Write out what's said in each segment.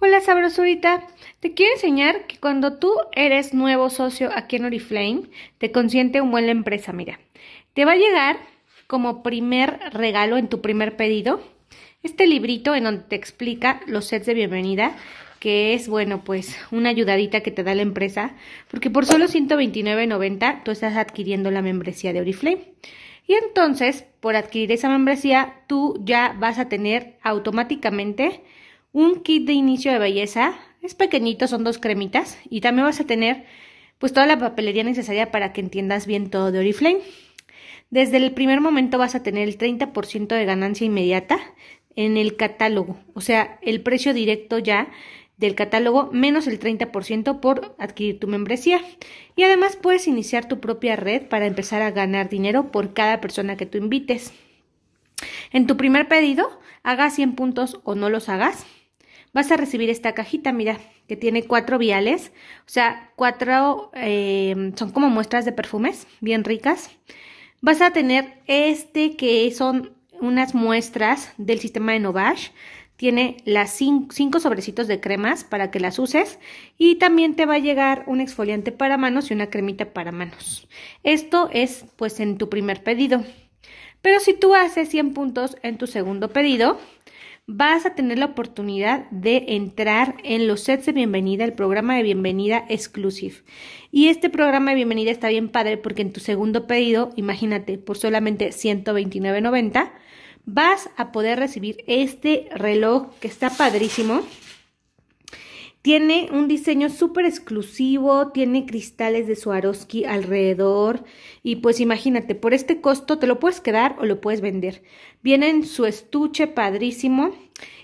Hola sabrosurita, te quiero enseñar que cuando tú eres nuevo socio aquí en Oriflame, te consiente un buen la empresa, mira. Te va a llegar como primer regalo en tu primer pedido este librito en donde te explica los sets de bienvenida, que es, bueno, pues una ayudadita que te da la empresa, porque por solo 129.90 tú estás adquiriendo la membresía de Oriflame. Y entonces, por adquirir esa membresía, tú ya vas a tener automáticamente un kit de inicio de belleza. Es pequeñito, son dos cremitas. Y también vas a tener pues toda la papelería necesaria para que entiendas bien todo de Oriflame. Desde el primer momento vas a tener el 30% de ganancia inmediata en el catálogo. O sea, el precio directo ya del catálogo menos el 30% por adquirir tu membresía. Y además puedes iniciar tu propia red para empezar a ganar dinero por cada persona que tú invites. En tu primer pedido, hagas 100 puntos o no los hagas vas a recibir esta cajita, mira, que tiene cuatro viales, o sea, cuatro, eh, son como muestras de perfumes, bien ricas. Vas a tener este que son unas muestras del sistema de Novage, tiene las cinco sobrecitos de cremas para que las uses y también te va a llegar un exfoliante para manos y una cremita para manos. Esto es pues en tu primer pedido. Pero si tú haces 100 puntos en tu segundo pedido, vas a tener la oportunidad de entrar en los sets de bienvenida, el programa de bienvenida exclusive. Y este programa de bienvenida está bien padre porque en tu segundo pedido, imagínate, por solamente 129.90, vas a poder recibir este reloj que está padrísimo. Tiene un diseño súper exclusivo, tiene cristales de Swarovski alrededor y pues imagínate, por este costo te lo puedes quedar o lo puedes vender. Viene en su estuche padrísimo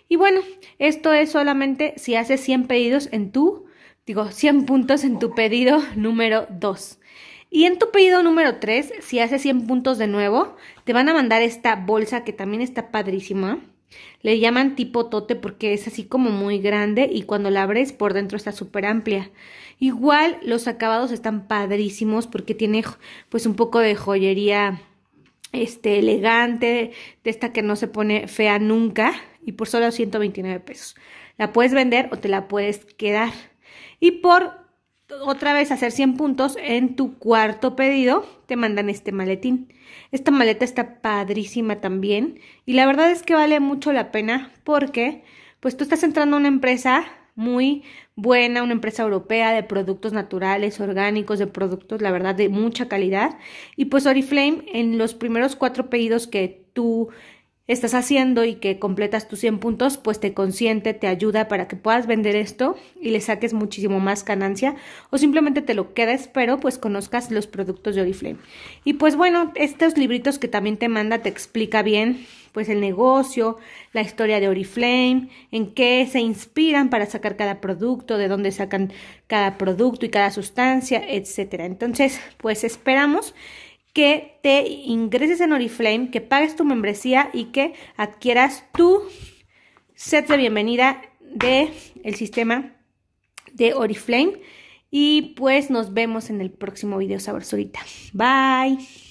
y bueno, esto es solamente si haces 100 pedidos en tu, digo, 100 puntos en tu pedido número 2. Y en tu pedido número 3, si haces 100 puntos de nuevo, te van a mandar esta bolsa que también está padrísima le llaman tipo tote porque es así como muy grande y cuando la abres por dentro está súper amplia. Igual los acabados están padrísimos porque tiene pues un poco de joyería este elegante, de esta que no se pone fea nunca y por solo 129 pesos. La puedes vender o te la puedes quedar. Y por otra vez hacer 100 puntos en tu cuarto pedido, te mandan este maletín. Esta maleta está padrísima también y la verdad es que vale mucho la pena porque pues tú estás entrando a una empresa muy buena, una empresa europea de productos naturales, orgánicos, de productos, la verdad, de mucha calidad. Y pues Oriflame, en los primeros cuatro pedidos que tú estás haciendo y que completas tus 100 puntos, pues te consiente, te ayuda para que puedas vender esto y le saques muchísimo más ganancia o simplemente te lo quedes, pero pues conozcas los productos de Oriflame. Y pues bueno, estos libritos que también te manda te explica bien pues el negocio, la historia de Oriflame, en qué se inspiran para sacar cada producto, de dónde sacan cada producto y cada sustancia, etcétera. Entonces, pues esperamos que te ingreses en Oriflame, que pagues tu membresía y que adquieras tu set de bienvenida del el sistema de Oriflame. Y pues nos vemos en el próximo video sabrosurita. Bye.